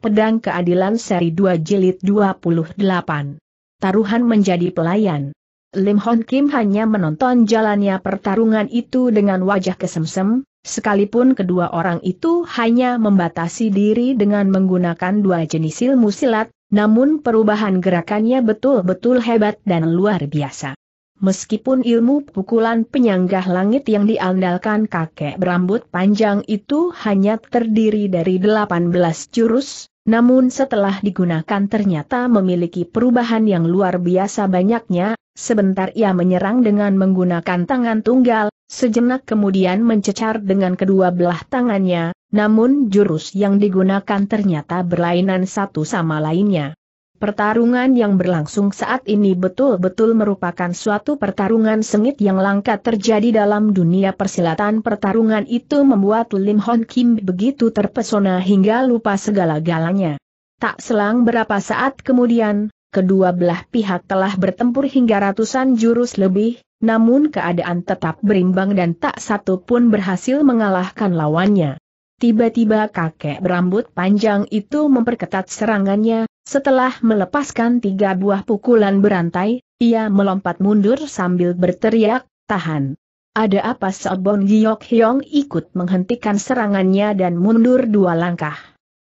Pedang Keadilan Seri 2 Jilid 28. Taruhan menjadi pelayan. Lim Hon Kim hanya menonton jalannya pertarungan itu dengan wajah kesemsem, sekalipun kedua orang itu hanya membatasi diri dengan menggunakan dua jenis ilmu silat, namun perubahan gerakannya betul-betul hebat dan luar biasa. Meskipun ilmu pukulan penyanggah langit yang diandalkan kakek berambut panjang itu hanya terdiri dari 18 jurus, namun setelah digunakan ternyata memiliki perubahan yang luar biasa banyaknya, sebentar ia menyerang dengan menggunakan tangan tunggal, sejenak kemudian mencecar dengan kedua belah tangannya, namun jurus yang digunakan ternyata berlainan satu sama lainnya. Pertarungan yang berlangsung saat ini betul-betul merupakan suatu pertarungan sengit yang langka terjadi dalam dunia persilatan. Pertarungan itu membuat Lim Hon Kim begitu terpesona hingga lupa segala-galanya. Tak selang berapa saat kemudian, kedua belah pihak telah bertempur hingga ratusan jurus lebih, namun keadaan tetap berimbang dan tak satu pun berhasil mengalahkan lawannya. Tiba-tiba kakek berambut panjang itu memperketat serangannya, setelah melepaskan tiga buah pukulan berantai, ia melompat mundur sambil berteriak, tahan. Ada apa Sobon Giyok Hyong ikut menghentikan serangannya dan mundur dua langkah.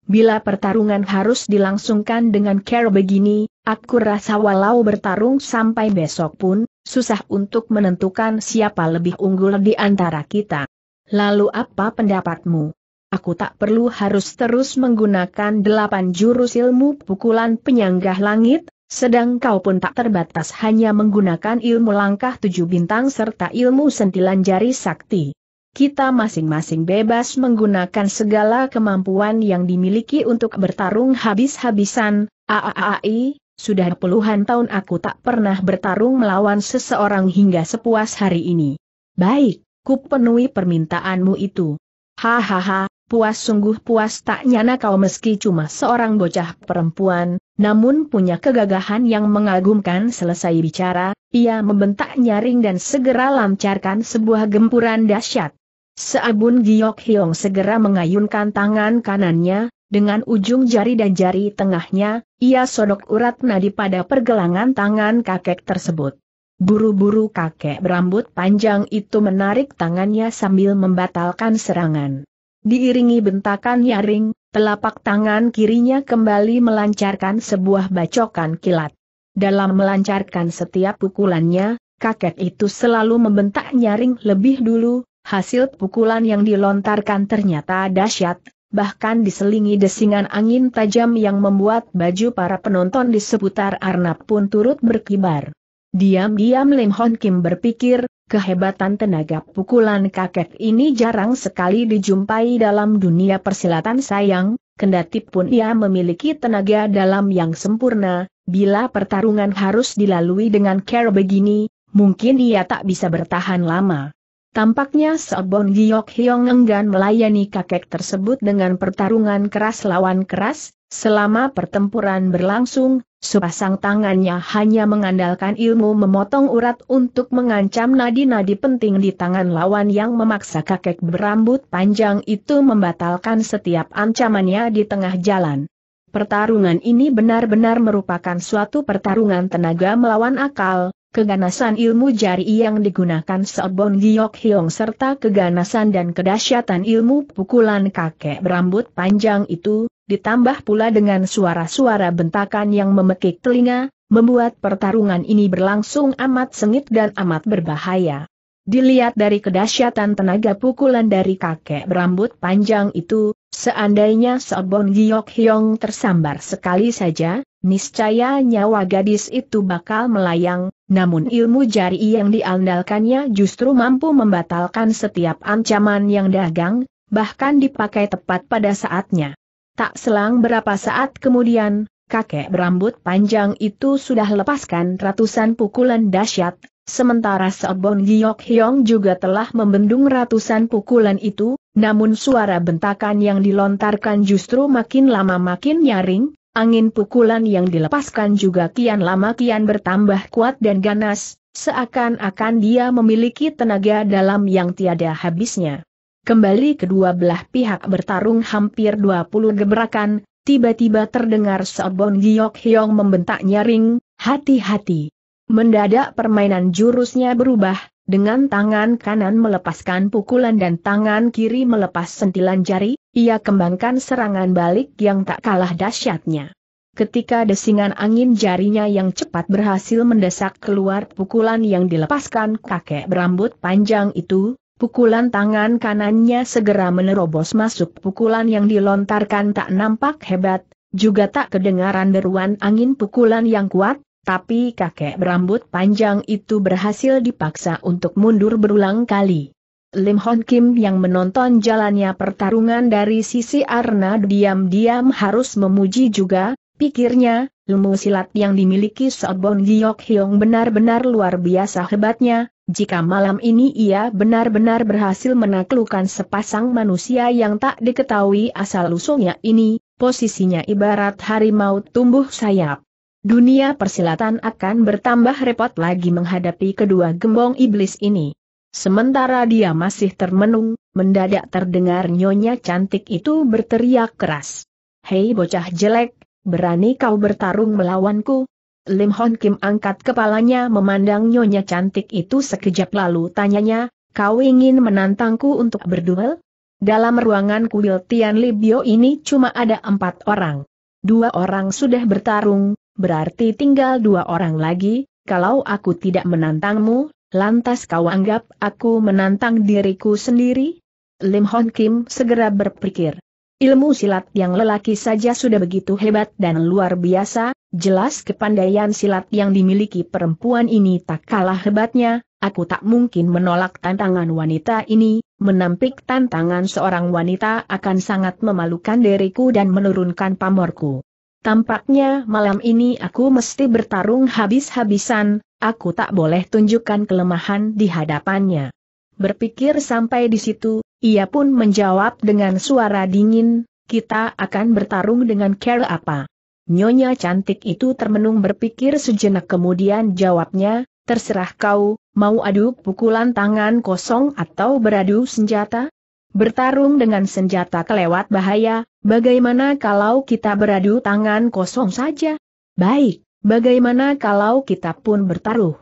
Bila pertarungan harus dilangsungkan dengan care begini, aku rasa walau bertarung sampai besok pun, susah untuk menentukan siapa lebih unggul di antara kita. Lalu apa pendapatmu? aku tak perlu harus terus menggunakan delapan jurus ilmu pukulan penyanggah langit, sedang kau pun tak terbatas hanya menggunakan ilmu langkah tujuh bintang serta ilmu sentilan jari sakti. Kita masing-masing bebas menggunakan segala kemampuan yang dimiliki untuk bertarung habis-habisan, AAAI, sudah puluhan tahun aku tak pernah bertarung melawan seseorang hingga sepuas hari ini. Baik, ku penuhi permintaanmu itu. Hahaha, puas sungguh puas tak nyana kau meski cuma seorang bocah perempuan, namun punya kegagahan yang mengagumkan selesai bicara, ia membentak nyaring dan segera lancarkan sebuah gempuran dahsyat. Seabun Giok Hiong segera mengayunkan tangan kanannya, dengan ujung jari dan jari tengahnya, ia sodok urat nadi pada pergelangan tangan kakek tersebut. Buru-buru kakek berambut panjang itu menarik tangannya sambil membatalkan serangan. Diiringi bentakan nyaring, telapak tangan kirinya kembali melancarkan sebuah bacokan kilat. Dalam melancarkan setiap pukulannya, kakek itu selalu membentak nyaring lebih dulu, hasil pukulan yang dilontarkan ternyata dahsyat, bahkan diselingi desingan angin tajam yang membuat baju para penonton di seputar Arnab pun turut berkibar. Diam-diam Lim Hon Kim berpikir, Kehebatan tenaga pukulan kakek ini jarang sekali dijumpai dalam dunia persilatan sayang, kendati pun ia memiliki tenaga dalam yang sempurna, bila pertarungan harus dilalui dengan care begini, mungkin ia tak bisa bertahan lama. Tampaknya Sebon Giok Hyong enggan melayani kakek tersebut dengan pertarungan keras lawan keras, selama pertempuran berlangsung, Sepasang tangannya hanya mengandalkan ilmu memotong urat untuk mengancam nadi-nadi penting di tangan lawan yang memaksa kakek berambut panjang itu membatalkan setiap ancamannya di tengah jalan. Pertarungan ini benar-benar merupakan suatu pertarungan tenaga melawan akal, keganasan ilmu jari yang digunakan Seobon Giok Hyong serta keganasan dan kedahsyatan ilmu pukulan kakek berambut panjang itu, ditambah pula dengan suara-suara bentakan yang memekik telinga, membuat pertarungan ini berlangsung amat sengit dan amat berbahaya. Dilihat dari kedahsyatan tenaga pukulan dari kakek berambut panjang itu, seandainya Seobon Giok Hyong tersambar sekali saja, niscaya nyawa gadis itu bakal melayang, namun ilmu jari yang diandalkannya justru mampu membatalkan setiap ancaman yang dagang, bahkan dipakai tepat pada saatnya. Tak selang berapa saat kemudian, kakek berambut panjang itu sudah lepaskan ratusan pukulan dahsyat, sementara Seobon Giok Hyong juga telah membendung ratusan pukulan itu, namun suara bentakan yang dilontarkan justru makin lama makin nyaring, Angin pukulan yang dilepaskan juga kian lama kian bertambah kuat dan ganas, seakan-akan dia memiliki tenaga dalam yang tiada habisnya. Kembali kedua belah pihak bertarung hampir 20 gebrakan, tiba-tiba terdengar Sobon Giok Hyong membentak nyaring, hati-hati. Mendadak permainan jurusnya berubah, dengan tangan kanan melepaskan pukulan dan tangan kiri melepas sentilan jari, ia kembangkan serangan balik yang tak kalah dahsyatnya. Ketika desingan angin jarinya yang cepat berhasil mendesak keluar pukulan yang dilepaskan kakek berambut panjang itu, pukulan tangan kanannya segera menerobos masuk pukulan yang dilontarkan tak nampak hebat, juga tak kedengaran deruan angin pukulan yang kuat, tapi kakek berambut panjang itu berhasil dipaksa untuk mundur berulang kali. Lim Hon Kim yang menonton jalannya pertarungan dari sisi Arna diam-diam harus memuji juga, pikirnya, ilmu silat yang dimiliki Sobon Giok Hyong benar-benar luar biasa hebatnya, jika malam ini ia benar-benar berhasil menaklukkan sepasang manusia yang tak diketahui asal-usulnya ini, posisinya ibarat harimau tumbuh sayap. Dunia persilatan akan bertambah repot lagi menghadapi kedua gembong iblis ini. Sementara dia masih termenung, mendadak terdengar nyonya cantik itu berteriak keras. Hei bocah jelek, berani kau bertarung melawanku? Lim Hon Kim angkat kepalanya memandang nyonya cantik itu sekejap lalu tanyanya, kau ingin menantangku untuk berduel? Dalam ruangan kuil Tian ini cuma ada empat orang. Dua orang sudah bertarung, berarti tinggal dua orang lagi, kalau aku tidak menantangmu, Lantas kau anggap aku menantang diriku sendiri? Lim Hon Kim segera berpikir. Ilmu silat yang lelaki saja sudah begitu hebat dan luar biasa, jelas kepandaian silat yang dimiliki perempuan ini tak kalah hebatnya, aku tak mungkin menolak tantangan wanita ini, menampik tantangan seorang wanita akan sangat memalukan diriku dan menurunkan pamorku. Tampaknya malam ini aku mesti bertarung habis-habisan, aku tak boleh tunjukkan kelemahan di hadapannya. Berpikir sampai di situ, ia pun menjawab dengan suara dingin, kita akan bertarung dengan care apa? Nyonya cantik itu termenung berpikir sejenak kemudian jawabnya, terserah kau, mau adu pukulan tangan kosong atau beradu senjata? Bertarung dengan senjata kelewat bahaya, bagaimana kalau kita beradu tangan kosong saja? Baik, bagaimana kalau kita pun bertaruh?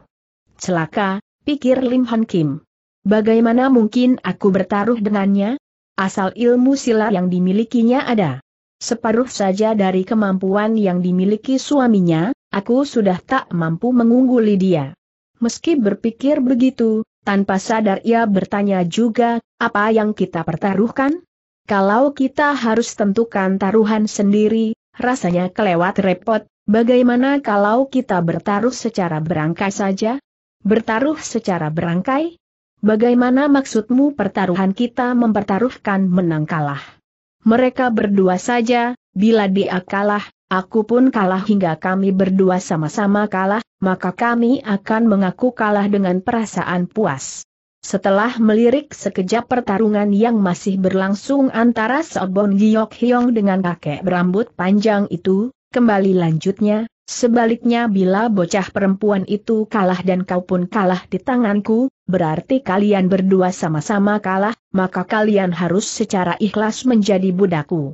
Celaka, pikir Lim Han Kim. Bagaimana mungkin aku bertaruh dengannya? Asal ilmu silat yang dimilikinya ada. Separuh saja dari kemampuan yang dimiliki suaminya, aku sudah tak mampu mengungguli dia. Meski berpikir begitu, tanpa sadar ia bertanya juga, apa yang kita pertaruhkan? Kalau kita harus tentukan taruhan sendiri, rasanya kelewat repot, bagaimana kalau kita bertaruh secara berangkai saja? Bertaruh secara berangkai? Bagaimana maksudmu pertaruhan kita mempertaruhkan menang kalah? Mereka berdua saja, bila dia kalah, aku pun kalah hingga kami berdua sama-sama kalah, maka kami akan mengaku kalah dengan perasaan puas. Setelah melirik sekejap pertarungan yang masih berlangsung antara Sobon Giyok Hyong dengan kakek berambut panjang itu, kembali lanjutnya, sebaliknya bila bocah perempuan itu kalah dan kau pun kalah di tanganku, berarti kalian berdua sama-sama kalah, maka kalian harus secara ikhlas menjadi budakku.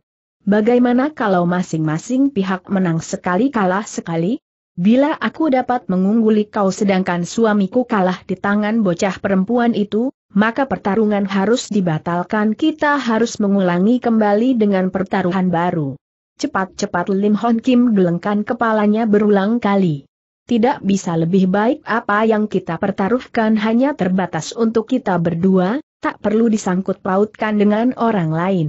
Bagaimana kalau masing-masing pihak menang sekali kalah sekali? Bila aku dapat mengungguli kau sedangkan suamiku kalah di tangan bocah perempuan itu, maka pertarungan harus dibatalkan kita harus mengulangi kembali dengan pertaruhan baru. Cepat-cepat Lim Hon Kim gelengkan kepalanya berulang kali. Tidak bisa lebih baik apa yang kita pertaruhkan hanya terbatas untuk kita berdua, tak perlu disangkut pautkan dengan orang lain.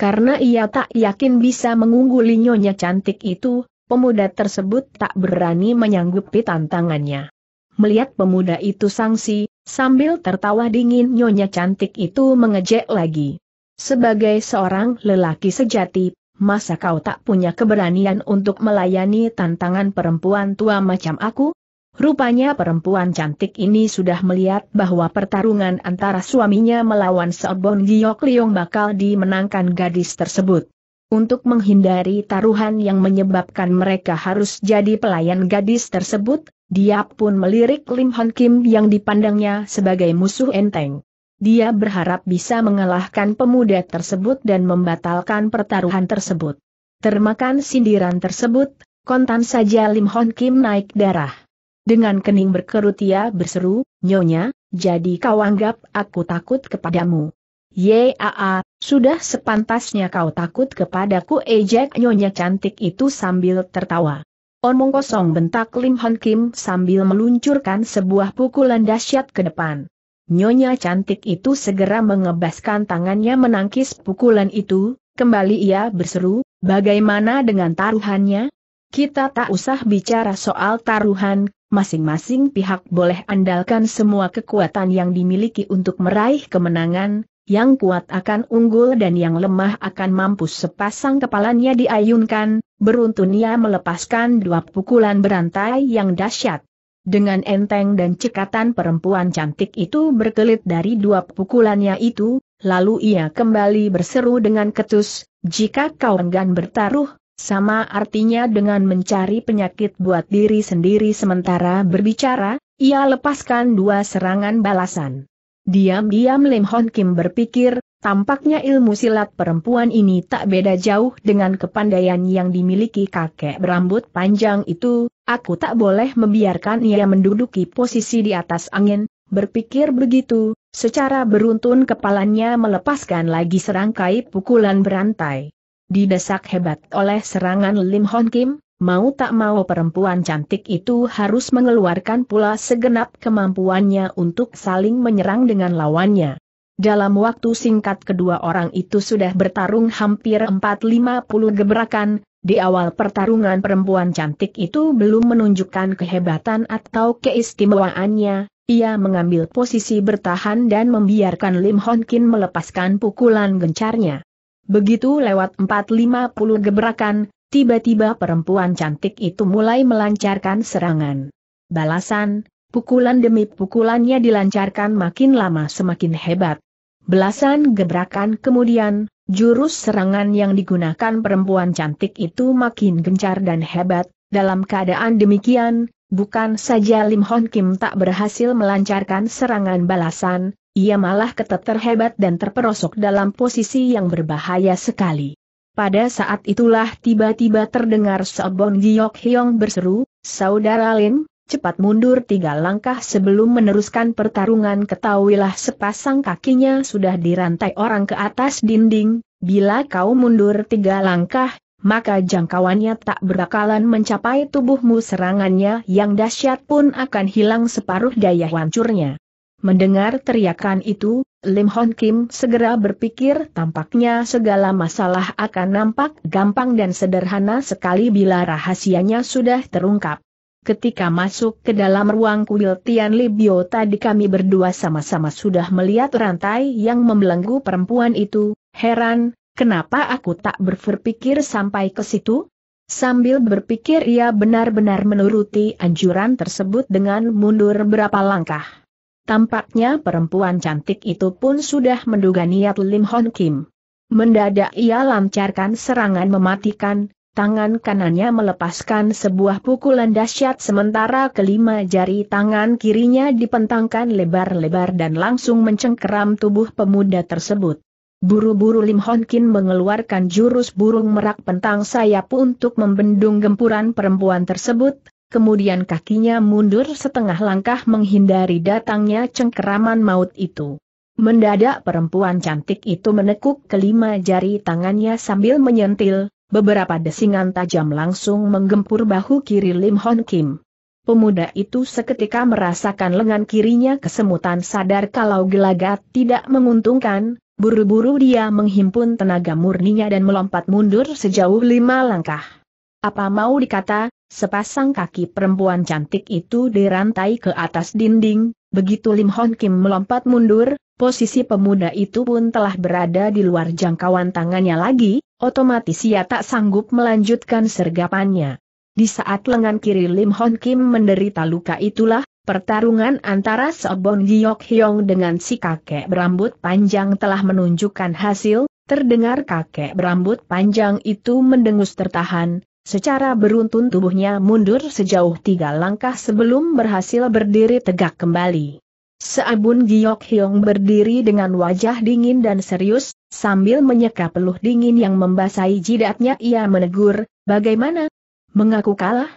Karena ia tak yakin bisa mengungguli nyonya cantik itu, pemuda tersebut tak berani menyanggupi tantangannya. Melihat pemuda itu sangsi, sambil tertawa dingin nyonya cantik itu mengejek lagi. Sebagai seorang lelaki sejati, masa kau tak punya keberanian untuk melayani tantangan perempuan tua macam aku? Rupanya perempuan cantik ini sudah melihat bahwa pertarungan antara suaminya melawan Seobon Giok Liong bakal dimenangkan gadis tersebut. Untuk menghindari taruhan yang menyebabkan mereka harus jadi pelayan gadis tersebut, dia pun melirik Lim Hon Kim yang dipandangnya sebagai musuh enteng. Dia berharap bisa mengalahkan pemuda tersebut dan membatalkan pertaruhan tersebut. Termakan sindiran tersebut, kontan saja Lim Hon Kim naik darah. Dengan kening berkerut ia berseru, Nyonya, jadi kau anggap aku takut kepadamu. Yaa, sudah sepantasnya kau takut kepadaku ejek nyonya cantik itu sambil tertawa. Omong kosong bentak Lim Hon Kim sambil meluncurkan sebuah pukulan dahsyat ke depan. Nyonya cantik itu segera mengebaskan tangannya menangkis pukulan itu, kembali ia berseru, bagaimana dengan taruhannya? Kita tak usah bicara soal taruhan, masing-masing pihak boleh andalkan semua kekuatan yang dimiliki untuk meraih kemenangan, yang kuat akan unggul dan yang lemah akan mampus sepasang kepalanya diayunkan, Beruntun ia melepaskan dua pukulan berantai yang dahsyat. Dengan enteng dan cekatan perempuan cantik itu berkelit dari dua pukulannya itu, lalu ia kembali berseru dengan ketus, jika kau enggan bertaruh, sama artinya dengan mencari penyakit buat diri sendiri sementara berbicara, ia lepaskan dua serangan balasan. Diam-diam Lim Hon Kim berpikir, tampaknya ilmu silat perempuan ini tak beda jauh dengan kepandaian yang dimiliki kakek berambut panjang itu, aku tak boleh membiarkan ia menduduki posisi di atas angin, berpikir begitu, secara beruntun kepalanya melepaskan lagi serangkai pukulan berantai. Didesak hebat oleh serangan Lim Hon Kim, mau tak mau perempuan cantik itu harus mengeluarkan pula segenap kemampuannya untuk saling menyerang dengan lawannya. Dalam waktu singkat kedua orang itu sudah bertarung hampir 450 gebrakan, di awal pertarungan perempuan cantik itu belum menunjukkan kehebatan atau keistimewaannya, ia mengambil posisi bertahan dan membiarkan Lim Hon Kim melepaskan pukulan gencarnya. Begitu lewat 450 gebrakan, tiba-tiba perempuan cantik itu mulai melancarkan serangan. Balasan, pukulan demi pukulannya dilancarkan makin lama semakin hebat. Belasan gebrakan kemudian, jurus serangan yang digunakan perempuan cantik itu makin gencar dan hebat, dalam keadaan demikian, bukan saja Lim Hon Kim tak berhasil melancarkan serangan balasan, ia malah keteter terhebat dan terperosok dalam posisi yang berbahaya sekali. Pada saat itulah tiba-tiba terdengar Sobong Giok Hyong berseru, Saudara Lin, cepat mundur tiga langkah sebelum meneruskan pertarungan ketahuilah sepasang kakinya sudah dirantai orang ke atas dinding, bila kau mundur tiga langkah, maka jangkauannya tak berakalan mencapai tubuhmu serangannya yang dahsyat pun akan hilang separuh daya hancurnya. Mendengar teriakan itu, Lim Hon Kim segera berpikir tampaknya segala masalah akan nampak gampang dan sederhana sekali bila rahasianya sudah terungkap. Ketika masuk ke dalam ruang kuil Tian Libio tadi kami berdua sama-sama sudah melihat rantai yang membelenggu perempuan itu, heran, kenapa aku tak berpikir sampai ke situ? Sambil berpikir ia benar-benar menuruti anjuran tersebut dengan mundur berapa langkah. Tampaknya perempuan cantik itu pun sudah menduga niat Lim Hon Kim. Mendadak ia lancarkan serangan mematikan, tangan kanannya melepaskan sebuah pukulan dahsyat sementara kelima jari tangan kirinya dipentangkan lebar-lebar dan langsung mencengkeram tubuh pemuda tersebut. Buru-buru Lim Hon Kim mengeluarkan jurus burung merak pentang sayap untuk membendung gempuran perempuan tersebut, kemudian kakinya mundur setengah langkah menghindari datangnya cengkeraman maut itu. Mendadak perempuan cantik itu menekuk kelima jari tangannya sambil menyentil, beberapa desingan tajam langsung menggempur bahu kiri Lim Hon Kim. Pemuda itu seketika merasakan lengan kirinya kesemutan sadar kalau gelagat tidak menguntungkan, buru-buru dia menghimpun tenaga murninya dan melompat mundur sejauh lima langkah. Apa mau dikata, Sepasang kaki perempuan cantik itu dirantai ke atas dinding, begitu Lim Hon Kim melompat mundur, posisi pemuda itu pun telah berada di luar jangkauan tangannya lagi, otomatis ia tak sanggup melanjutkan sergapannya. Di saat lengan kiri Lim Hon Kim menderita luka itulah, pertarungan antara Seobong Giok Hyong dengan si kakek berambut panjang telah menunjukkan hasil, terdengar kakek berambut panjang itu mendengus tertahan, Secara beruntun tubuhnya mundur sejauh tiga langkah sebelum berhasil berdiri tegak kembali. Seabun Giok Hyong berdiri dengan wajah dingin dan serius, sambil menyeka peluh dingin yang membasahi jidatnya ia menegur, bagaimana? Mengaku kalah?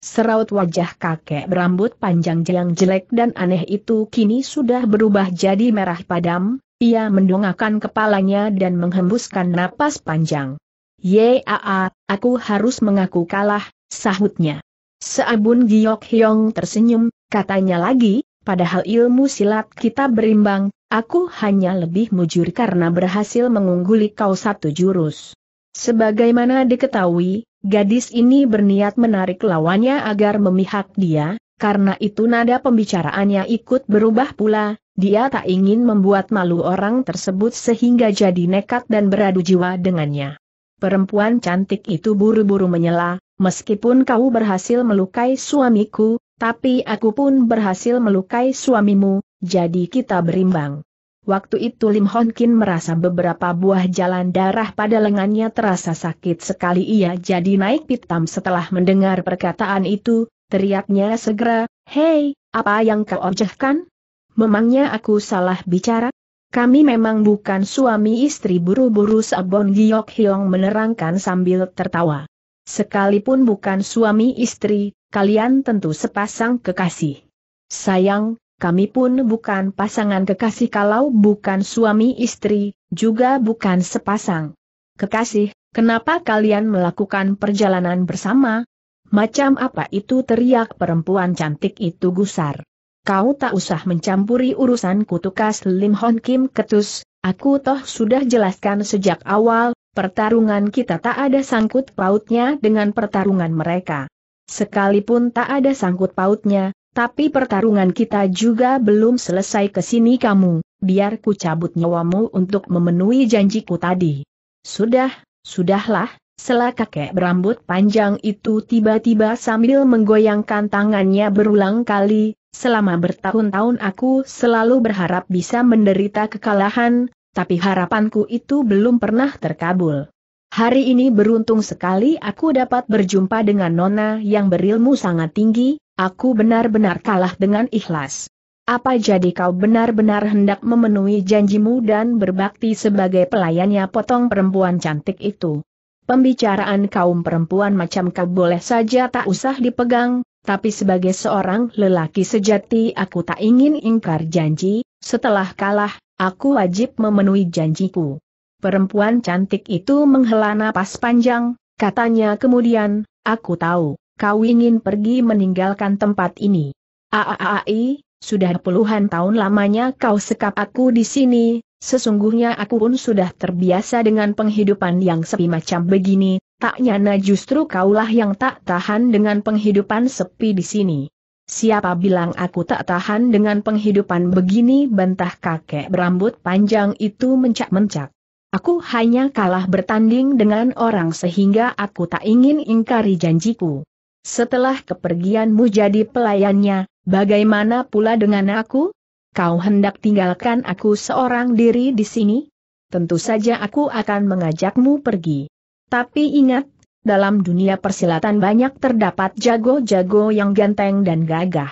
Seraut wajah kakek berambut panjang yang jelek dan aneh itu kini sudah berubah jadi merah padam, ia mendongakkan kepalanya dan menghembuskan napas panjang. Yaa, aku harus mengaku kalah, sahutnya. Seabun Giok Hyong tersenyum, katanya lagi, padahal ilmu silat kita berimbang, aku hanya lebih mujur karena berhasil mengungguli kau satu jurus. Sebagaimana diketahui, gadis ini berniat menarik lawannya agar memihak dia, karena itu nada pembicaraannya ikut berubah pula, dia tak ingin membuat malu orang tersebut sehingga jadi nekat dan beradu jiwa dengannya. Perempuan cantik itu buru-buru menyela, meskipun kau berhasil melukai suamiku, tapi aku pun berhasil melukai suamimu, jadi kita berimbang. Waktu itu Lim Hon Kin merasa beberapa buah jalan darah pada lengannya terasa sakit sekali ia jadi naik pitam setelah mendengar perkataan itu, teriaknya segera, Hei, apa yang kau ojehkan? Memangnya aku salah bicara? Kami memang bukan suami istri buru-buru Sabon Giok Hiong menerangkan sambil tertawa. Sekalipun bukan suami istri, kalian tentu sepasang kekasih. Sayang, kami pun bukan pasangan kekasih kalau bukan suami istri, juga bukan sepasang. Kekasih, kenapa kalian melakukan perjalanan bersama? Macam apa itu teriak perempuan cantik itu gusar kau tak usah mencampuri urusan kutukas Lim Hon Kim ketus, aku toh sudah jelaskan sejak awal, pertarungan kita tak ada sangkut pautnya dengan pertarungan mereka. Sekalipun tak ada sangkut pautnya, tapi pertarungan kita juga belum selesai ke sini kamu, biar ku cabut nyawamu untuk memenuhi janjiku tadi. Sudah, sudahlah, selah kakek berambut panjang itu tiba-tiba sambil menggoyangkan tangannya berulang kali, Selama bertahun-tahun aku selalu berharap bisa menderita kekalahan, tapi harapanku itu belum pernah terkabul. Hari ini beruntung sekali aku dapat berjumpa dengan Nona yang berilmu sangat tinggi, aku benar-benar kalah dengan ikhlas. Apa jadi kau benar-benar hendak memenuhi janjimu dan berbakti sebagai pelayannya potong perempuan cantik itu? Pembicaraan kaum perempuan macam kau boleh saja tak usah dipegang, tapi sebagai seorang lelaki sejati aku tak ingin ingkar janji, setelah kalah, aku wajib memenuhi janjiku. Perempuan cantik itu menghela napas panjang, katanya kemudian, aku tahu, kau ingin pergi meninggalkan tempat ini. Aaai, sudah puluhan tahun lamanya kau sekap aku di sini, sesungguhnya aku pun sudah terbiasa dengan penghidupan yang sepi macam begini, tak nyana justru kaulah yang tak tahan dengan penghidupan sepi di sini. Siapa bilang aku tak tahan dengan penghidupan begini bantah kakek berambut panjang itu mencak-mencak. Aku hanya kalah bertanding dengan orang sehingga aku tak ingin ingkari janjiku. Setelah kepergianmu jadi pelayannya, bagaimana pula dengan aku? Kau hendak tinggalkan aku seorang diri di sini? Tentu saja aku akan mengajakmu pergi. Tapi ingat, dalam dunia persilatan banyak terdapat jago-jago yang ganteng dan gagah.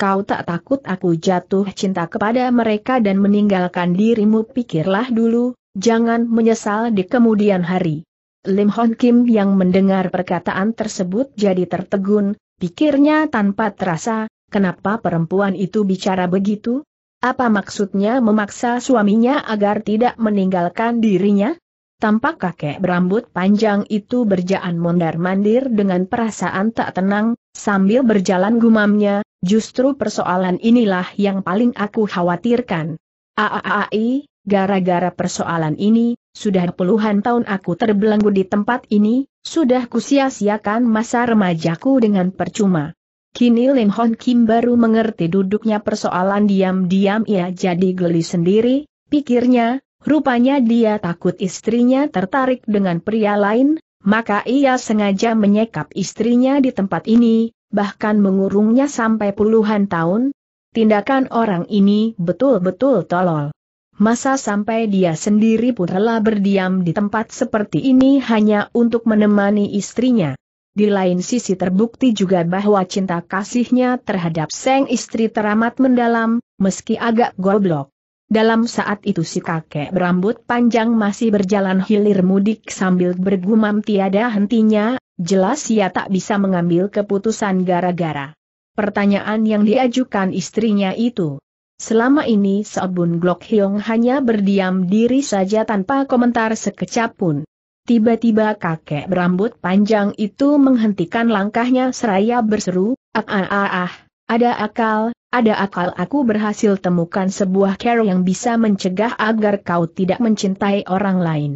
Kau tak takut aku jatuh cinta kepada mereka dan meninggalkan dirimu pikirlah dulu, jangan menyesal di kemudian hari. Lim Hon Kim yang mendengar perkataan tersebut jadi tertegun, pikirnya tanpa terasa, kenapa perempuan itu bicara begitu? Apa maksudnya memaksa suaminya agar tidak meninggalkan dirinya? Tampak kakek berambut panjang itu berjalan mondar-mandir dengan perasaan tak tenang, sambil berjalan gumamnya, justru persoalan inilah yang paling aku khawatirkan. Aaai, gara-gara persoalan ini, sudah puluhan tahun aku terbelenggu di tempat ini, sudah kusia-siakan masa remajaku dengan percuma. Kini Lim Hon Kim baru mengerti duduknya persoalan diam-diam ia jadi geli sendiri, pikirnya, Rupanya dia takut istrinya tertarik dengan pria lain, maka ia sengaja menyekap istrinya di tempat ini, bahkan mengurungnya sampai puluhan tahun. Tindakan orang ini betul-betul tolol. Masa sampai dia sendiri pun rela berdiam di tempat seperti ini hanya untuk menemani istrinya. Di lain sisi terbukti juga bahwa cinta kasihnya terhadap sang istri teramat mendalam, meski agak goblok. Dalam saat itu si kakek berambut panjang masih berjalan hilir mudik sambil bergumam tiada hentinya, jelas ia tak bisa mengambil keputusan gara-gara. Pertanyaan yang diajukan istrinya itu. Selama ini Seobun Glok Hyong hanya berdiam diri saja tanpa komentar sekecap pun. Tiba-tiba kakek berambut panjang itu menghentikan langkahnya seraya berseru, ah ah ah ah, ada akal, ada akal aku berhasil temukan sebuah cara yang bisa mencegah agar kau tidak mencintai orang lain.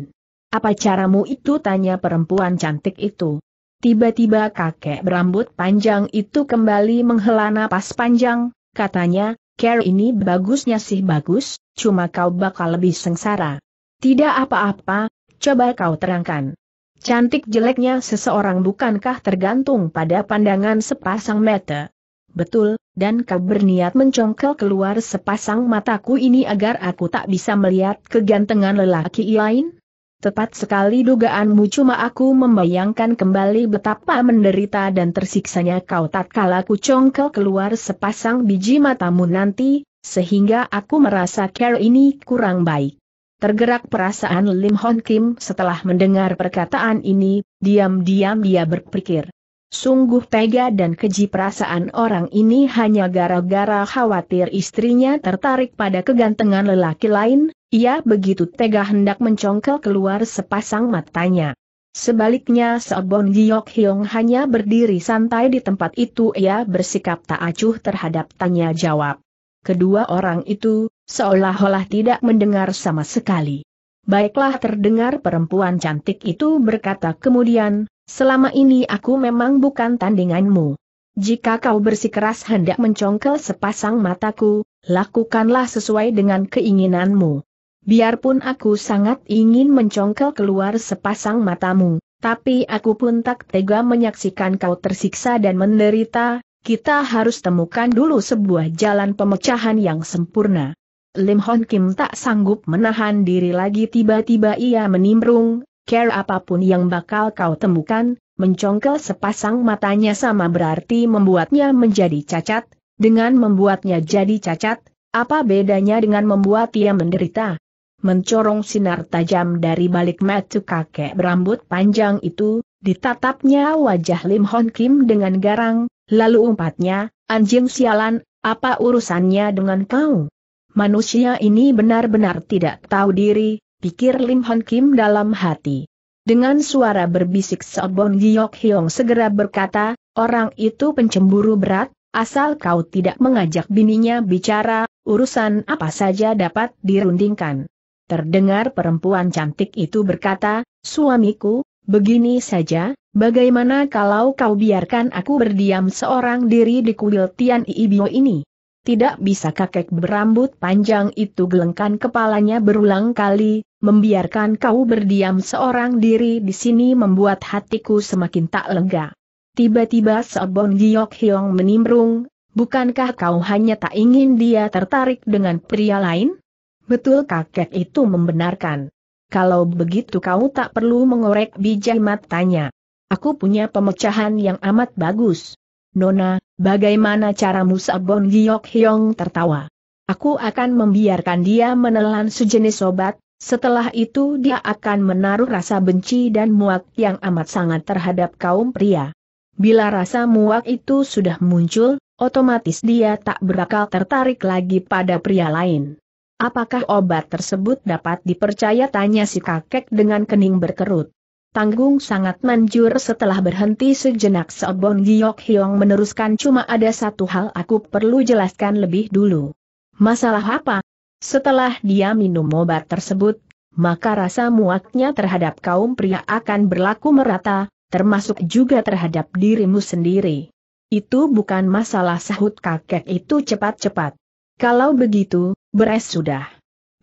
Apa caramu itu tanya perempuan cantik itu. Tiba-tiba kakek berambut panjang itu kembali menghela napas panjang, katanya, care ini bagusnya sih bagus, cuma kau bakal lebih sengsara. Tidak apa-apa, coba kau terangkan. Cantik jeleknya seseorang bukankah tergantung pada pandangan sepasang mata? Betul, dan kau berniat mencongkel keluar sepasang mataku ini agar aku tak bisa melihat kegantengan lelaki lain? Tepat sekali dugaanmu cuma aku membayangkan kembali betapa menderita dan tersiksanya kau tatkala ku congkel keluar sepasang biji matamu nanti, sehingga aku merasa care ini kurang baik. Tergerak perasaan Lim Hon Kim setelah mendengar perkataan ini, diam-diam dia berpikir. Sungguh tega dan keji perasaan orang ini hanya gara-gara khawatir istrinya tertarik pada kegantengan lelaki lain, ia begitu tega hendak mencongkel keluar sepasang matanya. Sebaliknya Seobong Giok Hyong hanya berdiri santai di tempat itu ia bersikap tak acuh terhadap tanya jawab. Kedua orang itu, seolah-olah tidak mendengar sama sekali. Baiklah terdengar perempuan cantik itu berkata kemudian, Selama ini aku memang bukan tandinganmu. Jika kau bersikeras hendak mencongkel sepasang mataku, lakukanlah sesuai dengan keinginanmu. Biarpun aku sangat ingin mencongkel keluar sepasang matamu, tapi aku pun tak tega menyaksikan kau tersiksa dan menderita, kita harus temukan dulu sebuah jalan pemecahan yang sempurna. Lim Hon Kim tak sanggup menahan diri lagi tiba-tiba ia menimbrung, care apapun yang bakal kau temukan, mencongkel sepasang matanya sama berarti membuatnya menjadi cacat, dengan membuatnya jadi cacat, apa bedanya dengan membuat ia menderita? Mencorong sinar tajam dari balik mata kakek berambut panjang itu, ditatapnya wajah Lim Hon Kim dengan garang, lalu umpatnya, anjing sialan, apa urusannya dengan kau? Manusia ini benar-benar tidak tahu diri, pikir Lim Hon Kim dalam hati. Dengan suara berbisik Sobon Giok Hyong segera berkata, orang itu pencemburu berat, asal kau tidak mengajak bininya bicara, urusan apa saja dapat dirundingkan. Terdengar perempuan cantik itu berkata, suamiku, begini saja, bagaimana kalau kau biarkan aku berdiam seorang diri di kuil Tian Ibio ini? Tidak bisa kakek berambut panjang itu gelengkan kepalanya berulang kali, membiarkan kau berdiam seorang diri di sini membuat hatiku semakin tak lega. Tiba-tiba Sobon Giok Hyong menimbrung, bukankah kau hanya tak ingin dia tertarik dengan pria lain? Betul kakek itu membenarkan. Kalau begitu kau tak perlu mengorek biji matanya. Aku punya pemecahan yang amat bagus. Nona, bagaimana caramu Sabon Giok Hyong tertawa? Aku akan membiarkan dia menelan sejenis obat, setelah itu dia akan menaruh rasa benci dan muak yang amat sangat terhadap kaum pria. Bila rasa muak itu sudah muncul, otomatis dia tak berakal tertarik lagi pada pria lain. Apakah obat tersebut dapat dipercaya tanya si kakek dengan kening berkerut tanggung sangat manjur setelah berhenti sejenak Seobong Giok Hiong meneruskan cuma ada satu hal aku perlu jelaskan lebih dulu. Masalah apa? Setelah dia minum obat tersebut, maka rasa muaknya terhadap kaum pria akan berlaku merata, termasuk juga terhadap dirimu sendiri. Itu bukan masalah sahut kakek itu cepat-cepat. Kalau begitu, beres sudah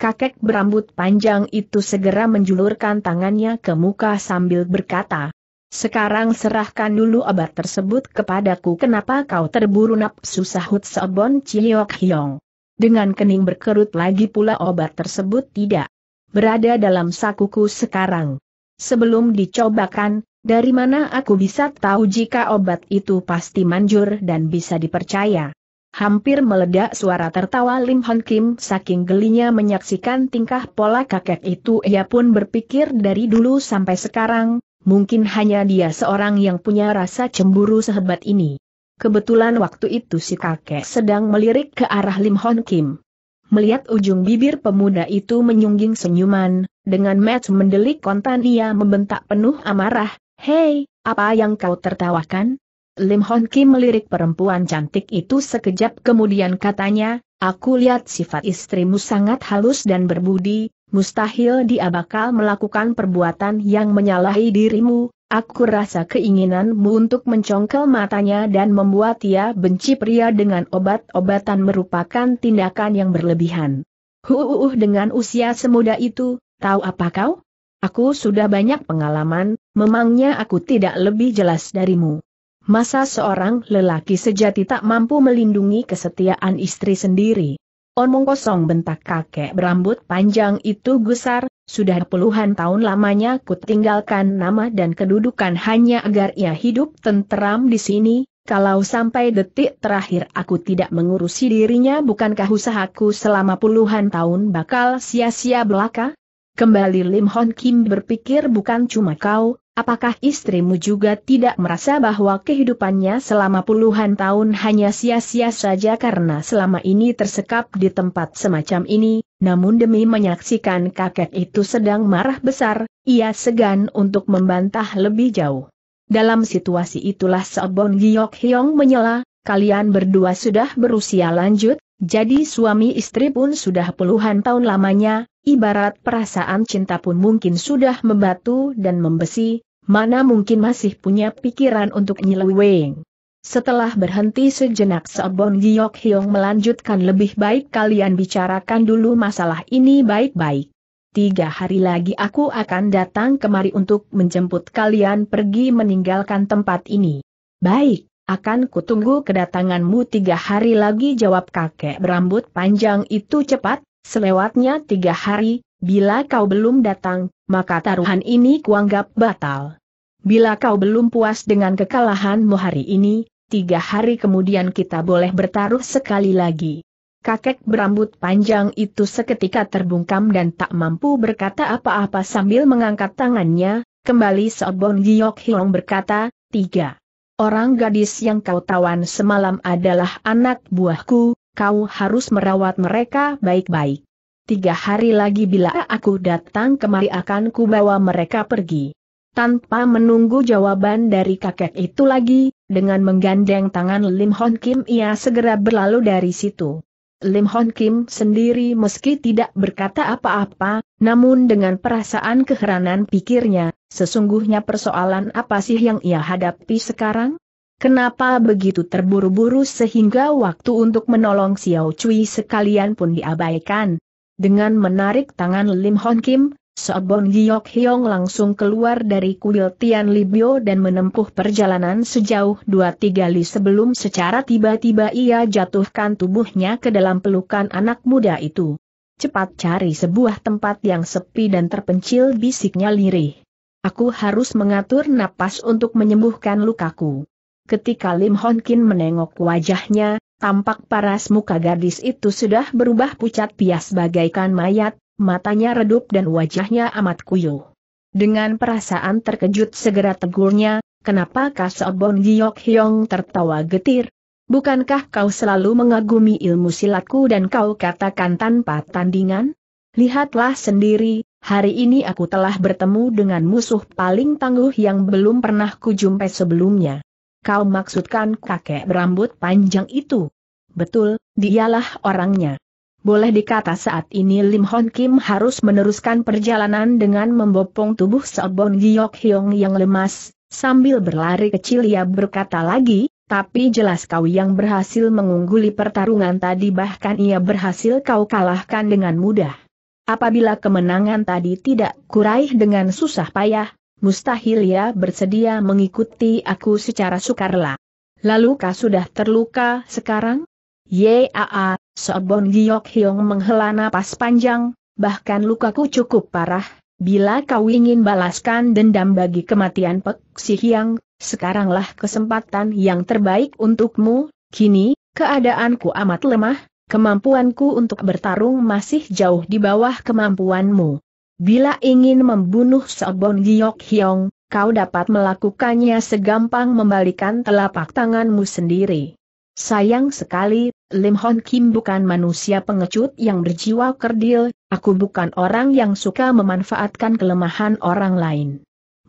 kakek berambut panjang itu segera menjulurkan tangannya ke muka sambil berkata, sekarang serahkan dulu obat tersebut kepadaku kenapa kau terburu nafsu sahut sebon Ciok Hyong. Dengan kening berkerut lagi pula obat tersebut tidak berada dalam sakuku sekarang. Sebelum dicobakan, dari mana aku bisa tahu jika obat itu pasti manjur dan bisa dipercaya? Hampir meledak suara tertawa Lim Hon Kim saking gelinya menyaksikan tingkah pola kakek itu ia pun berpikir dari dulu sampai sekarang, mungkin hanya dia seorang yang punya rasa cemburu sehebat ini. Kebetulan waktu itu si kakek sedang melirik ke arah Lim Hon Kim. Melihat ujung bibir pemuda itu menyungging senyuman, dengan match mendelik kontan ia membentak penuh amarah, Hei, apa yang kau tertawakan? Lim Hon Kim melirik perempuan cantik itu sekejap kemudian katanya, aku lihat sifat istrimu sangat halus dan berbudi, mustahil dia bakal melakukan perbuatan yang menyalahi dirimu, aku rasa keinginanmu untuk mencongkel matanya dan membuat ia benci pria dengan obat-obatan merupakan tindakan yang berlebihan. Huuuh dengan usia semuda itu, tahu apa kau? Aku sudah banyak pengalaman, memangnya aku tidak lebih jelas darimu. Masa seorang lelaki sejati tak mampu melindungi kesetiaan istri sendiri? Omong kosong bentak kakek berambut panjang itu gusar, sudah puluhan tahun lamanya ku tinggalkan nama dan kedudukan hanya agar ia hidup tenteram di sini, kalau sampai detik terakhir aku tidak mengurusi dirinya bukankah usahaku selama puluhan tahun bakal sia-sia belaka? Kembali Lim Hon Kim berpikir bukan cuma kau, Apakah istrimu juga tidak merasa bahwa kehidupannya selama puluhan tahun hanya sia-sia saja karena selama ini tersekap di tempat semacam ini, namun demi menyaksikan kakek itu sedang marah besar, ia segan untuk membantah lebih jauh. Dalam situasi itulah Sobong Giyok Hyong menyela, kalian berdua sudah berusia lanjut, jadi suami istri pun sudah puluhan tahun lamanya, ibarat perasaan cinta pun mungkin sudah membatu dan membesi, mana mungkin masih punya pikiran untuk nyeleweng. Setelah berhenti sejenak Sobon Giyok Hyong melanjutkan lebih baik kalian bicarakan dulu masalah ini baik-baik. Tiga hari lagi aku akan datang kemari untuk menjemput kalian pergi meninggalkan tempat ini. Baik. Akan kutunggu kedatanganmu tiga hari lagi jawab kakek berambut panjang itu cepat, selewatnya tiga hari, bila kau belum datang, maka taruhan ini kuanggap batal. Bila kau belum puas dengan kekalahanmu hari ini, tiga hari kemudian kita boleh bertaruh sekali lagi. Kakek berambut panjang itu seketika terbungkam dan tak mampu berkata apa-apa sambil mengangkat tangannya, kembali Sobon Giok Hiong berkata, tiga orang gadis yang kau tawan semalam adalah anak buahku, kau harus merawat mereka baik-baik. Tiga hari lagi bila aku datang kemari akan kubawa mereka pergi. Tanpa menunggu jawaban dari kakek itu lagi, dengan menggandeng tangan Lim Hon Kim ia segera berlalu dari situ. Lim Hon Kim sendiri meski tidak berkata apa-apa, namun dengan perasaan keheranan pikirnya, Sesungguhnya persoalan apa sih yang ia hadapi sekarang? Kenapa begitu terburu-buru sehingga waktu untuk menolong Xiao Cui sekalian pun diabaikan? Dengan menarik tangan Lim Hon Kim, Sobong Giok Hyong langsung keluar dari kuil Tian Libyo dan menempuh perjalanan sejauh dua tiga li sebelum secara tiba-tiba ia jatuhkan tubuhnya ke dalam pelukan anak muda itu. Cepat cari sebuah tempat yang sepi dan terpencil bisiknya lirih. Aku harus mengatur napas untuk menyembuhkan lukaku. Ketika Lim Hon Kin menengok wajahnya, tampak paras muka gadis itu sudah berubah pucat pias bagaikan mayat, matanya redup dan wajahnya amat kuyuh. Dengan perasaan terkejut segera tegurnya, kenapa Kasobon Jiok Hyong tertawa getir? Bukankah kau selalu mengagumi ilmu silatku dan kau katakan tanpa tandingan? Lihatlah sendiri, hari ini aku telah bertemu dengan musuh paling tangguh yang belum pernah kujumpai sebelumnya. Kau maksudkan kakek berambut panjang itu? Betul, dialah orangnya. Boleh dikata saat ini Lim Hon Kim harus meneruskan perjalanan dengan membopong tubuh Seobon Giyok Hyong yang lemas, sambil berlari kecil ia berkata lagi, tapi jelas kau yang berhasil mengungguli pertarungan tadi bahkan ia berhasil kau kalahkan dengan mudah. Apabila kemenangan tadi tidak kuraih dengan susah payah, mustahil ia bersedia mengikuti aku secara sukarela. Lalu kau sudah terluka sekarang? Yaa, Sobon Giok Hyong menghela napas panjang, bahkan lukaku cukup parah, bila kau ingin balaskan dendam bagi kematian Pek Si Hyang, sekaranglah kesempatan yang terbaik untukmu, kini, keadaanku amat lemah, kemampuanku untuk bertarung masih jauh di bawah kemampuanmu. Bila ingin membunuh Sobon Giok Hyong, kau dapat melakukannya segampang membalikan telapak tanganmu sendiri. Sayang sekali, Lim Hon Kim bukan manusia pengecut yang berjiwa kerdil, aku bukan orang yang suka memanfaatkan kelemahan orang lain.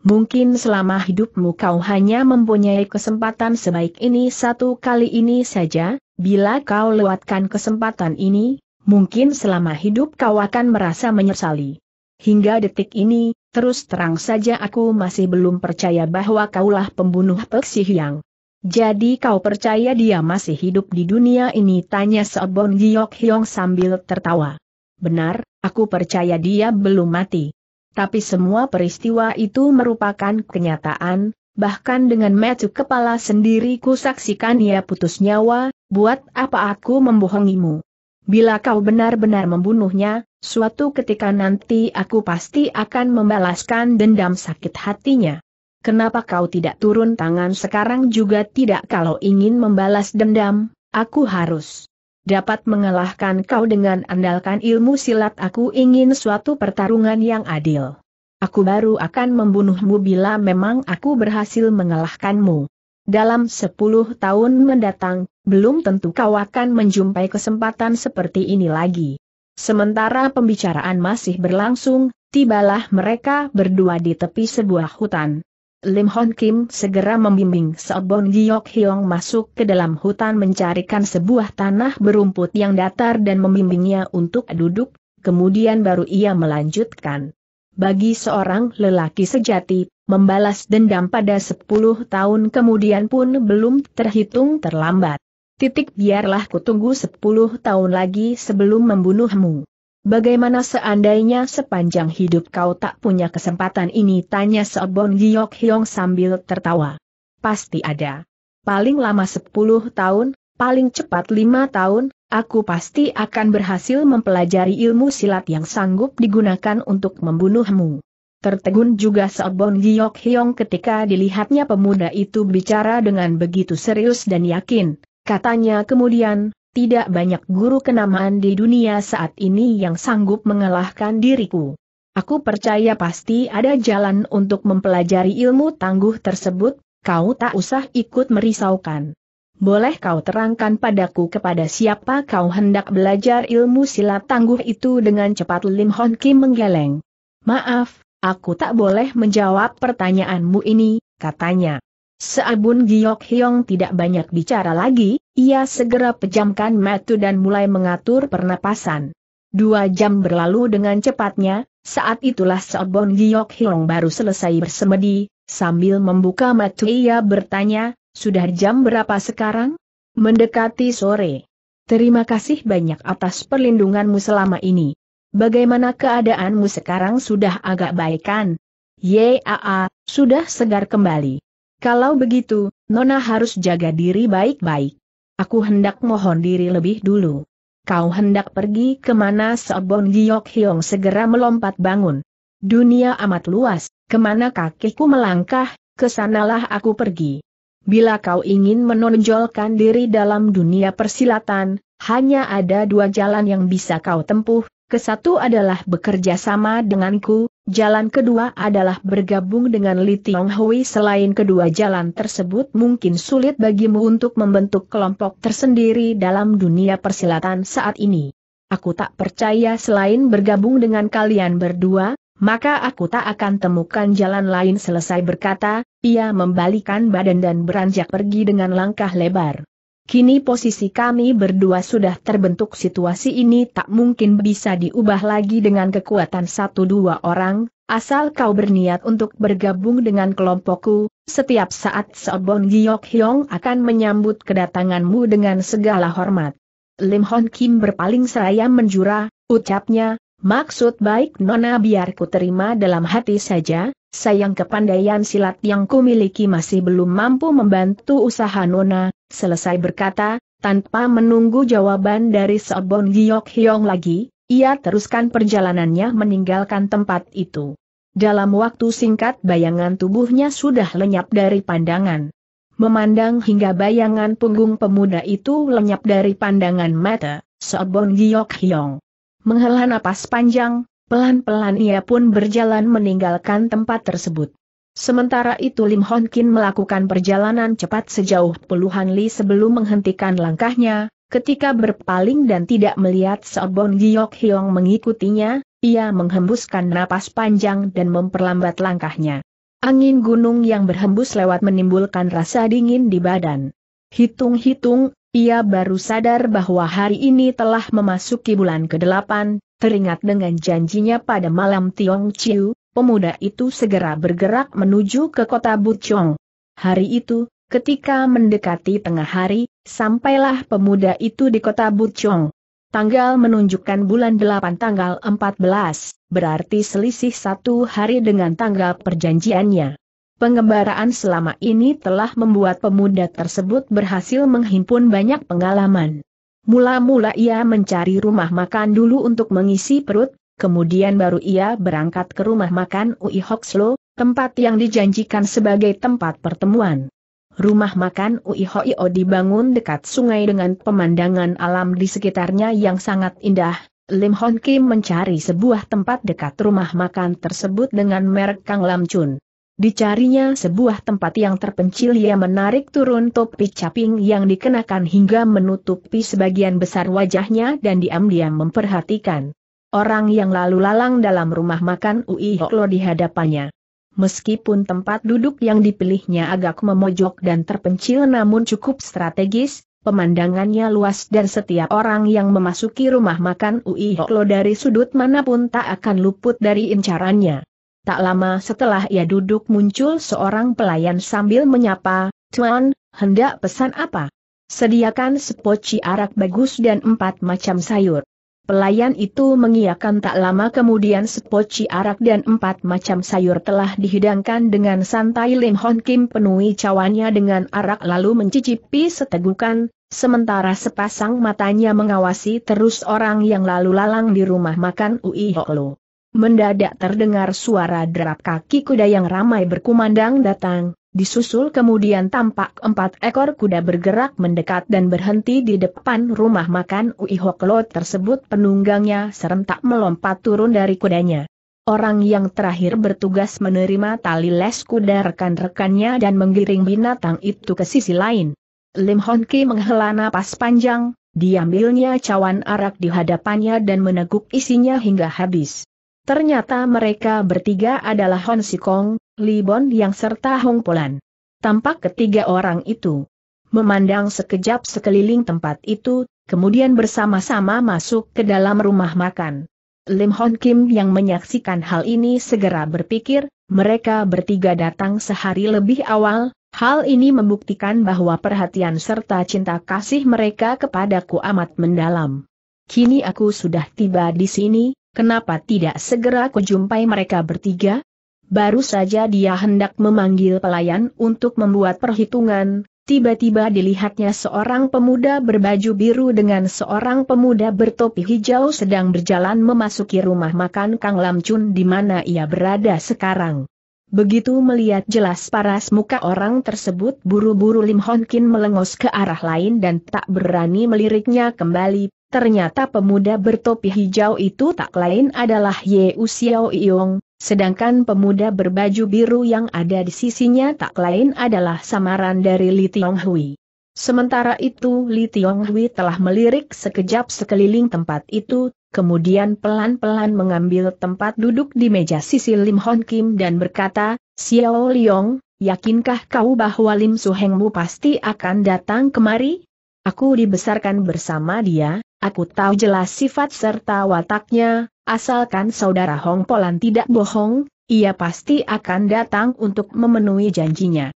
Mungkin selama hidupmu kau hanya mempunyai kesempatan sebaik ini satu kali ini saja, bila kau lewatkan kesempatan ini, mungkin selama hidup kau akan merasa menyesali. Hingga detik ini, terus terang saja aku masih belum percaya bahwa kaulah pembunuh Peksi yang. Jadi kau percaya dia masih hidup di dunia ini? Tanya Sobon Giyok Hyong sambil tertawa. Benar, aku percaya dia belum mati. Tapi semua peristiwa itu merupakan kenyataan, bahkan dengan metu kepala sendiri ku saksikan ia putus nyawa, buat apa aku membohongimu? Bila kau benar-benar membunuhnya, suatu ketika nanti aku pasti akan membalaskan dendam sakit hatinya. Kenapa kau tidak turun tangan sekarang juga tidak kalau ingin membalas dendam, aku harus dapat mengalahkan kau dengan andalkan ilmu silat aku ingin suatu pertarungan yang adil. Aku baru akan membunuhmu bila memang aku berhasil mengalahkanmu. Dalam sepuluh tahun mendatang, belum tentu kau akan menjumpai kesempatan seperti ini lagi. Sementara pembicaraan masih berlangsung, tibalah mereka berdua di tepi sebuah hutan. Lim Hon Kim segera membimbing Seobong Giok Hyong masuk ke dalam hutan mencarikan sebuah tanah berumput yang datar dan membimbingnya untuk duduk, kemudian baru ia melanjutkan. Bagi seorang lelaki sejati, membalas dendam pada 10 tahun kemudian pun belum terhitung terlambat. Titik biarlah kutunggu 10 tahun lagi sebelum membunuhmu. Bagaimana seandainya sepanjang hidup kau tak punya kesempatan ini? Tanya Sobon Giok Hyong sambil tertawa. Pasti ada. Paling lama 10 tahun, paling cepat 5 tahun, aku pasti akan berhasil mempelajari ilmu silat yang sanggup digunakan untuk membunuhmu. Tertegun juga Sobon Giok Hyong ketika dilihatnya pemuda itu bicara dengan begitu serius dan yakin, katanya kemudian, tidak banyak guru kenamaan di dunia saat ini yang sanggup mengalahkan diriku. Aku percaya pasti ada jalan untuk mempelajari ilmu tangguh tersebut, kau tak usah ikut merisaukan. Boleh kau terangkan padaku kepada siapa kau hendak belajar ilmu silat tangguh itu dengan cepat Lim Hon Kim menggeleng. Maaf, aku tak boleh menjawab pertanyaanmu ini, katanya. Seabun Giok Hyong tidak banyak bicara lagi, ia segera pejamkan mata dan mulai mengatur pernapasan. Dua jam berlalu dengan cepatnya, saat itulah Seabun Giok Hyong baru selesai bersemedi, sambil membuka mata ia bertanya, sudah jam berapa sekarang? Mendekati sore. Terima kasih banyak atas perlindunganmu selama ini. Bagaimana keadaanmu sekarang sudah agak baikan? Yaa, sudah segar kembali. Kalau begitu, Nona harus jaga diri baik-baik. Aku hendak mohon diri lebih dulu. Kau hendak pergi kemana Sobong Giok Hyong segera melompat bangun. Dunia amat luas, kemana kakiku melangkah, kesanalah aku pergi. Bila kau ingin menonjolkan diri dalam dunia persilatan, hanya ada dua jalan yang bisa kau tempuh, kesatu adalah bekerja sama denganku, Jalan kedua adalah bergabung dengan Li Tiong Hui selain kedua jalan tersebut mungkin sulit bagimu untuk membentuk kelompok tersendiri dalam dunia persilatan saat ini. Aku tak percaya selain bergabung dengan kalian berdua, maka aku tak akan temukan jalan lain selesai berkata, ia membalikan badan dan beranjak pergi dengan langkah lebar. Kini posisi kami berdua sudah terbentuk situasi ini tak mungkin bisa diubah lagi dengan kekuatan satu dua orang, asal kau berniat untuk bergabung dengan kelompokku, setiap saat Sobon Giyok Hyong akan menyambut kedatanganmu dengan segala hormat. Lim Hon Kim berpaling seraya menjura, ucapnya, maksud baik Nona biar ku terima dalam hati saja, sayang kepandaian silat yang kumiliki masih belum mampu membantu usaha Nona, selesai berkata, tanpa menunggu jawaban dari Sobon Giok Hyong lagi, ia teruskan perjalanannya meninggalkan tempat itu. Dalam waktu singkat bayangan tubuhnya sudah lenyap dari pandangan. Memandang hingga bayangan punggung pemuda itu lenyap dari pandangan mata, Sobon Giok Hyong. Menghela napas panjang, Pelan-pelan ia pun berjalan meninggalkan tempat tersebut. Sementara itu Lim Hon Kin melakukan perjalanan cepat sejauh puluhan li sebelum menghentikan langkahnya, ketika berpaling dan tidak melihat Sobon Giok Hyong mengikutinya, ia menghembuskan napas panjang dan memperlambat langkahnya. Angin gunung yang berhembus lewat menimbulkan rasa dingin di badan. Hitung-hitung, ia baru sadar bahwa hari ini telah memasuki bulan ke-8, teringat dengan janjinya pada malam Tiong Chiu, pemuda itu segera bergerak menuju ke kota Buchong. Hari itu, ketika mendekati tengah hari, sampailah pemuda itu di kota Buchong. Tanggal menunjukkan bulan 8 tanggal 14, berarti selisih satu hari dengan tanggal perjanjiannya. Pengembaraan selama ini telah membuat pemuda tersebut berhasil menghimpun banyak pengalaman. Mula-mula ia mencari rumah makan dulu untuk mengisi perut, kemudian baru ia berangkat ke rumah makan Ui Hokslo, tempat yang dijanjikan sebagai tempat pertemuan. Rumah makan Ui O dibangun dekat sungai dengan pemandangan alam di sekitarnya yang sangat indah. Lim Hon Kim mencari sebuah tempat dekat rumah makan tersebut dengan merek Kang Lam Chun. Dicarinya sebuah tempat yang terpencil ia menarik turun topi caping yang dikenakan hingga menutupi sebagian besar wajahnya dan diam-diam memperhatikan. Orang yang lalu lalang dalam rumah makan Ui Hoklo di hadapannya. Meskipun tempat duduk yang dipilihnya agak memojok dan terpencil namun cukup strategis, pemandangannya luas dan setiap orang yang memasuki rumah makan Ui Hoklo dari sudut manapun tak akan luput dari incarannya. Tak lama setelah ia duduk muncul seorang pelayan sambil menyapa, Tuan, hendak pesan apa? Sediakan sepoci arak bagus dan empat macam sayur. Pelayan itu mengiakan tak lama kemudian sepoci arak dan empat macam sayur telah dihidangkan dengan santai Lim Hon Kim penuhi cawannya dengan arak lalu mencicipi setegukan, sementara sepasang matanya mengawasi terus orang yang lalu lalang di rumah makan Ui Hok Lo. Mendadak terdengar suara derap kaki kuda yang ramai berkumandang datang, disusul kemudian tampak empat ekor kuda bergerak mendekat dan berhenti di depan rumah makan Ui Hoklo tersebut penunggangnya serentak melompat turun dari kudanya. Orang yang terakhir bertugas menerima tali les kuda rekan-rekannya dan menggiring binatang itu ke sisi lain. Lim Hon Ki menghela napas panjang, diambilnya cawan arak di hadapannya dan meneguk isinya hingga habis. Ternyata mereka bertiga adalah Hon Sikong, Li Bon yang serta Hong Polan. Tampak ketiga orang itu. Memandang sekejap sekeliling tempat itu, kemudian bersama-sama masuk ke dalam rumah makan. Lim Hon Kim yang menyaksikan hal ini segera berpikir, mereka bertiga datang sehari lebih awal, hal ini membuktikan bahwa perhatian serta cinta kasih mereka kepadaku amat mendalam. Kini aku sudah tiba di sini, Kenapa tidak segera kujumpai mereka bertiga? Baru saja dia hendak memanggil pelayan untuk membuat perhitungan, tiba-tiba dilihatnya seorang pemuda berbaju biru dengan seorang pemuda bertopi hijau sedang berjalan memasuki rumah makan Kang Lamcun di mana ia berada sekarang. Begitu melihat jelas paras muka orang tersebut buru-buru Lim Hon Kin melengos ke arah lain dan tak berani meliriknya kembali, Ternyata pemuda bertopi hijau itu tak lain adalah Ye Xiao Yong, sedangkan pemuda berbaju biru yang ada di sisinya tak lain adalah samaran dari Li Tiong Hui. Sementara itu Li Tiong Hui telah melirik sekejap sekeliling tempat itu, kemudian pelan-pelan mengambil tempat duduk di meja sisi Lim Hon Kim dan berkata, Xiao Liong, yakinkah kau bahwa Lim Suhengmu pasti akan datang kemari? Aku dibesarkan bersama dia, Aku tahu jelas sifat serta wataknya, asalkan saudara Hong Polan tidak bohong, ia pasti akan datang untuk memenuhi janjinya.